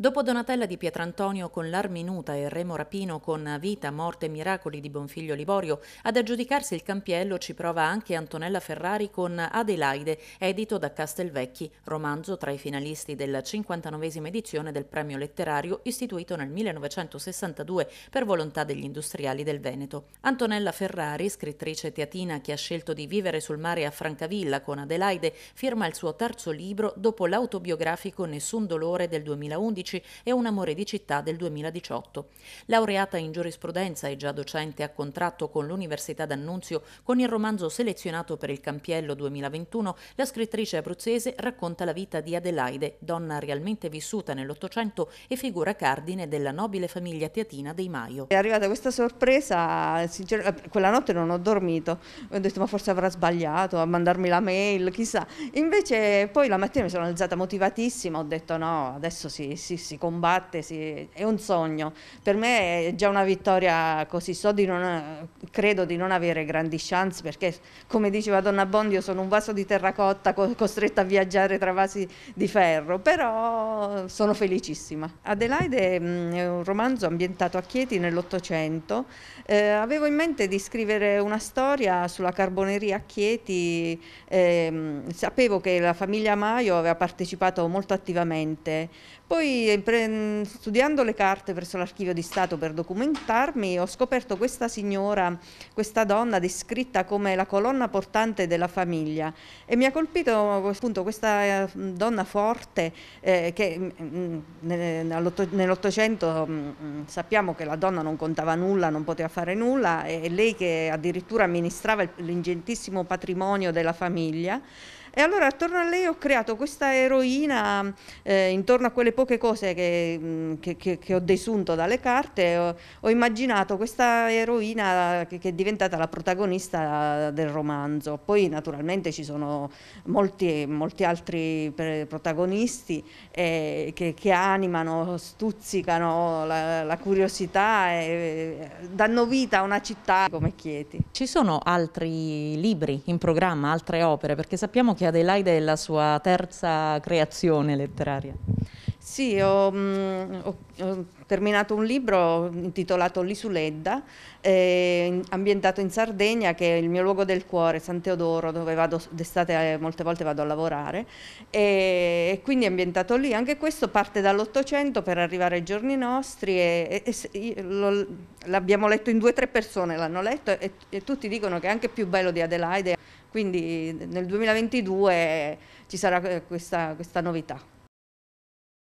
Dopo Donatella di Pietrantonio con l'Arminuta e Remo Rapino con Vita, Morte e Miracoli di Bonfiglio Liborio, ad aggiudicarsi il campiello ci prova anche Antonella Ferrari con Adelaide, edito da Castelvecchi, romanzo tra i finalisti della 59esima edizione del premio letterario istituito nel 1962 per volontà degli industriali del Veneto. Antonella Ferrari, scrittrice teatina che ha scelto di vivere sul mare a Francavilla con Adelaide, firma il suo terzo libro dopo l'autobiografico Nessun dolore del 2011 2016 e Un amore di città del 2018. Laureata in giurisprudenza e già docente a contratto con l'Università d'Annunzio, con il romanzo selezionato per il Campiello 2021, la scrittrice abruzzese racconta la vita di Adelaide, donna realmente vissuta nell'Ottocento e figura cardine della nobile famiglia teatina dei Maio. È arrivata questa sorpresa, quella notte non ho dormito, ho detto ma forse avrà sbagliato a mandarmi la mail, chissà. Invece poi la mattina mi sono alzata motivatissima, ho detto no, adesso si, si, si combatte, si... è un sogno. Per me è già una vittoria così, so di non, credo di non avere grandi chance perché come diceva Donna Bondi io sono un vaso di terracotta co costretta a viaggiare tra vasi di ferro, però sono felicissima. Adelaide mm, è un romanzo ambientato a Chieti nell'Ottocento, eh, avevo in mente di scrivere una storia sulla carboneria a Chieti, eh, sapevo che la famiglia Maio aveva partecipato molto attivamente, poi eh, studiando le carte presso l'archivio di Stato per documentarmi ho scoperto questa signora, questa donna descritta come la colonna portante della famiglia e mi ha colpito appunto questa eh, donna forte eh, che mm, mm, nell'Ottocento mm, sappiamo che la donna non contava nulla, non poteva fare nulla e, lei che addirittura amministrava l'ingentissimo patrimonio della famiglia. E allora attorno a lei ho creato questa eroina eh, intorno a quelle poche cose che, mm, che, che, che ho desunto dalle carte, ho, ho immaginato questa eroina che, è diventata la protagonista del romanzo. Poi naturalmente ci sono molti, molti altri protagonisti eh, che, animano, stuzzicano la, la curiosità e eh, danno vita a una città come Chieti. Ci sono altri libri in programma, altre opere, perché sappiamo che Adelaide è la sua terza creazione letteraria. Sì, ho, mh, mm, ho, ho, terminato un libro intitolato L'Isuledda, eh, ambientato in Sardegna, che è il mio luogo del cuore, San Teodoro, dove vado d'estate eh, molte volte vado a lavorare, e, e, quindi è ambientato lì. Anche questo parte dall'Ottocento per arrivare ai giorni nostri e, e, l'abbiamo letto in due o tre persone, l'hanno letto e, tutti dicono che è anche più bello di Adelaide quindi nel 2022 ci sarà eh, questa, questa novità.